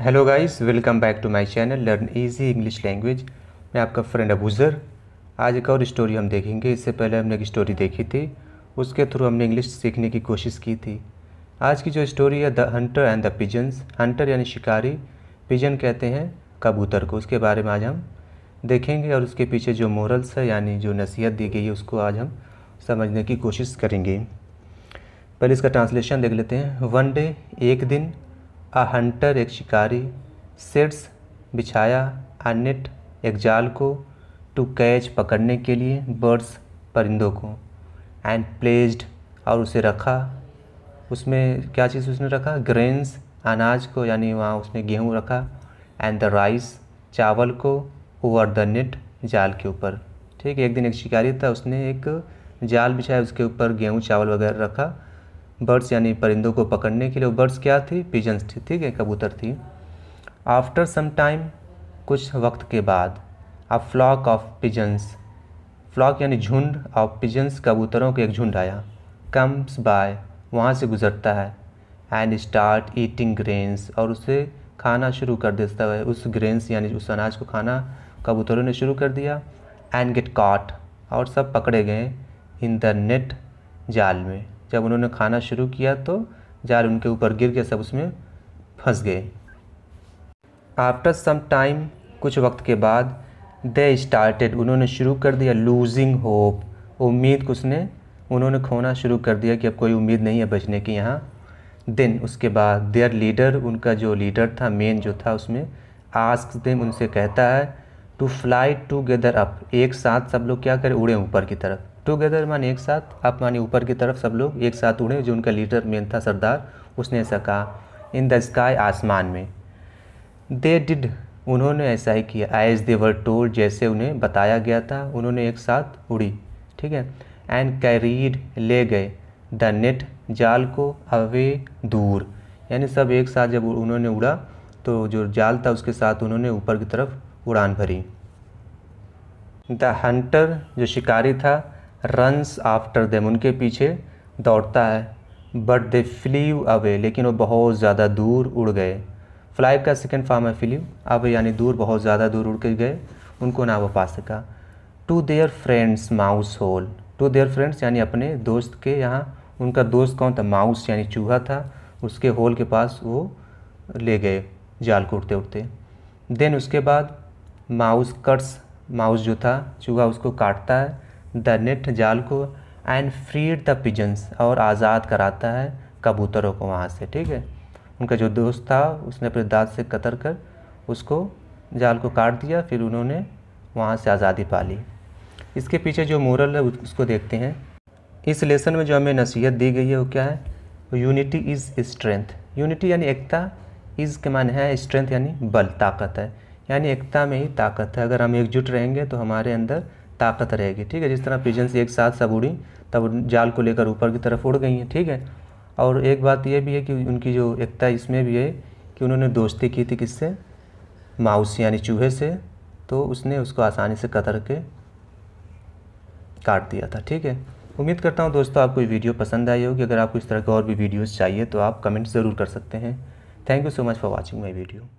hello guys welcome back to my channel learn easy English language मैं आपका friend Abuzar आज एक और स्टोरी हम देखेंगे इससे पहले हमने एक स्टोरी देखी थी उसके थ्रू हमने इंग्लिश सीखने की कोशिश की थी आज की जो स्टोरी है the hunter and the pigeons hunter यानी शिकारी पिजन कहते हैं कबूतर को उसके बारे में आज हम देखेंगे और उसके पीछे जो मोरल्स है यानी जो नसीहत दी गई है उसको आज हम समझने की कोशिश करेंगे पहले इसका ट्रांसलेशन देख लेते हैं वन डे एक दिन अ हंटर एक शिकारी सेट्स बिछाया अ नेट एक जाल को टू कैच पकड़ने के लिए बर्ड्स परिंदों को एंड प्लेस्ड और उसे रखा उसमें क्या चीज़ उसने रखा ग्रेन्स अनाज को यानी वहाँ उसने गेहूँ रखा एंड द राइस चावल को ओवर द नेट जाल के ऊपर ठीक है एक दिन एक शिकारी था उसने एक जाल बिछाया उसके ऊपर गेहूँ चावल वगैरह रखा बर्ड्स यानी परिंदों को पकड़ने के लिए बर्ड्स क्या थी पिजन्स थी ठीक है कबूतर थी आफ्टर सम टाइम कुछ वक्त के बाद a flock of pigeons flock यानी झुंड ऑफ पिजन्स कबूतरों का एक झुंड आया कम्स बाय वहाँ से गुजरता है एंड स्टार्ट ईटिंग ग्रेन्स और उसे खाना शुरू कर देता है उस ग्रेन्स यानी उस अनाज को खाना कबूतरों ने शुरू कर दिया एंड गेट काट और सब पकड़े गए इन द नेट जाल में जब उन्होंने खाना शुरू किया तो जाल उनके ऊपर गिर के सब उसमें फंस गए आफ्टर सम टाइम कुछ वक्त के बाद दे स्टार्टेड उन्होंने शुरू कर दिया लूजिंग होप उम्मीद को उसने उन्होंने खोना शुरू कर दिया कि अब कोई उम्मीद नहीं है बचने की यहाँ देन उसके बाद देयर लीडर उनका जो लीडर था मेन जो था उसमें आस्क देम उनसे कहता है टू फ्लाई टूगेदर अप एक साथ सब लोग क्या करें उड़े ऊपर की तरफ टुगेदर माने एक साथ आप माने ऊपर की तरफ सब लोग एक साथ उड़े जो उनका लीडर मेन था सरदार उसने ऐसा कहा इन द स्काई आसमान में दे डिड उन्होंने ऐसा ही किया एज दे वर टोल्ड जैसे उन्हें बताया गया था उन्होंने एक साथ उड़ी ठीक है एंड कैरीड ले गए द नेट जाल को अवे दूर यानी सब एक साथ जब उन्होंने उड़ा तो जो जाल था उसके साथ उन्होंने ऊपर की तरफ उड़ान भरी द हंटर जो शिकारी था रन्स आफ्टर देम उनके पीछे दौड़ता है बट दे फ्लीव अवे लेकिन वो बहुत ज़्यादा दूर उड़ गए फ्लाइव का सेकेंड फार्म है फ्लीव अब यानी दूर बहुत ज़्यादा दूर उड़ के गए उनको ना वो पा सका to their friends mouse hole to their friends यानी अपने दोस्त के यहाँ उनका दोस्त कौन था माउस यानी चूहा था उसके होल के पास वो ले गए जाल को उड़ते उड़ते देन उसके बाद माउस कट्स माउस जो था चूहा उसको काटता है द नेट जाल को एंड फ्रीड द पिजन्स और आज़ाद कराता है कबूतरों को वहाँ से ठीक है उनका जो दोस्त था उसने अपने दांत से कतर कर उसको जाल को काट दिया फिर उन्होंने वहाँ से आज़ादी पा ली इसके पीछे जो मोरल है उसको देखते हैं इस लेसन में जो हमें नसीहत दी गई है वो क्या है यूनिटी इज़ स्ट्रेंथ यूनिटी यानी एकता इज़ के मान है स्ट्रेंथ यानी बल ताकत है यानी एकता में ही ताकत है अगर हम एकजुट रहेंगे तो हमारे अंदर ताकत रहेगी ठीक है जिस तरह पिजन्स एक साथ सब उड़ी तब जाल को लेकर ऊपर की तरफ उड़ गई हैं ठीक है और एक बात यह भी है कि उनकी जो एकता इसमें भी है कि उन्होंने दोस्ती की थी किससे माउस यानी चूहे से तो उसने उसको आसानी से कतर के काट दिया था ठीक है उम्मीद करता हूँ दोस्तों आपको ये वीडियो पसंद आई होगी अगर आपको इस तरह के और भी वीडियोज़ चाहिए तो आप कमेंट ज़रूर कर सकते हैं thank you so much for watching my video